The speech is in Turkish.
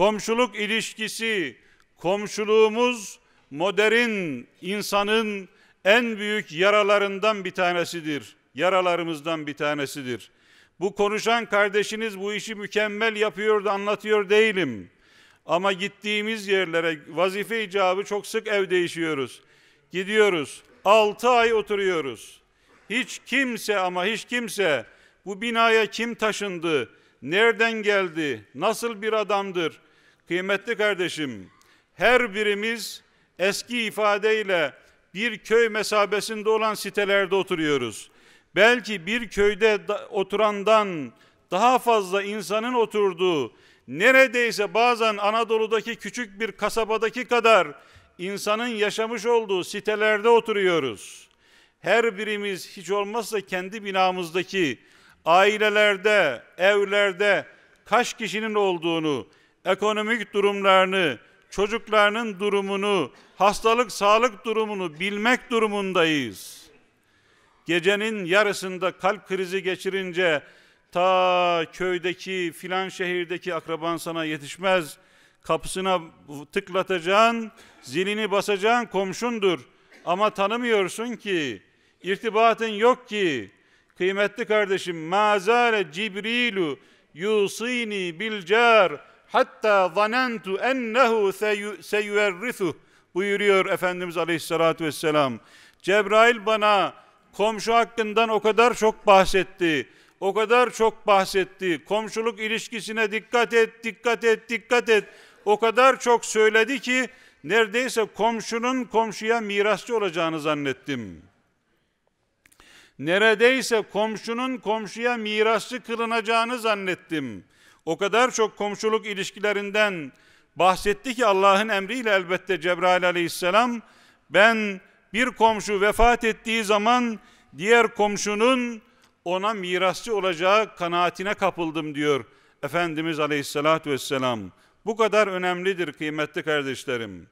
komşuluk ilişkisi, komşuluğumuz modern insanın en büyük yaralarından bir tanesidir. Yaralarımızdan bir tanesidir. Bu konuşan kardeşiniz bu işi mükemmel yapıyor da anlatıyor değilim. Ama gittiğimiz yerlere vazife icabı çok sık ev değişiyoruz. Gidiyoruz. altı ay oturuyoruz. Hiç kimse ama hiç kimse bu binaya kim taşındı, nereden geldi, nasıl bir adamdır, Kıymetli kardeşim, her birimiz eski ifadeyle bir köy mesabesinde olan sitelerde oturuyoruz. Belki bir köyde da, oturandan daha fazla insanın oturduğu, neredeyse bazen Anadolu'daki küçük bir kasabadaki kadar insanın yaşamış olduğu sitelerde oturuyoruz. Her birimiz hiç olmazsa kendi binamızdaki ailelerde, evlerde kaç kişinin olduğunu, ekonomik durumlarını, çocuklarının durumunu, hastalık sağlık durumunu bilmek durumundayız. Gecenin yarısında kalp krizi geçirince ta köydeki filan şehirdeki akraban sana yetişmez. Kapısına tıklatacaksın, zilini basacağın komşundur. Ama tanımıyorsun ki, irtibatın yok ki. Kıymetli kardeşim, mazale Cibrilu yusini bilcar hatta zanentu ennehu seyüverrithu buyuruyor Efendimiz Aleyhisselatü Vesselam. Cebrail bana komşu hakkından o kadar çok bahsetti. O kadar çok bahsetti. Komşuluk ilişkisine dikkat et, dikkat et, dikkat et. O kadar çok söyledi ki neredeyse komşunun komşuya mirasçı olacağını zannettim. Neredeyse komşunun komşuya mirasçı kılınacağını zannettim.'' O kadar çok komşuluk ilişkilerinden bahsetti ki Allah'ın emriyle elbette Cebrail aleyhisselam ben bir komşu vefat ettiği zaman diğer komşunun ona mirasçı olacağı kanaatine kapıldım diyor Efendimiz aleyhissalatü vesselam. Bu kadar önemlidir kıymetli kardeşlerim.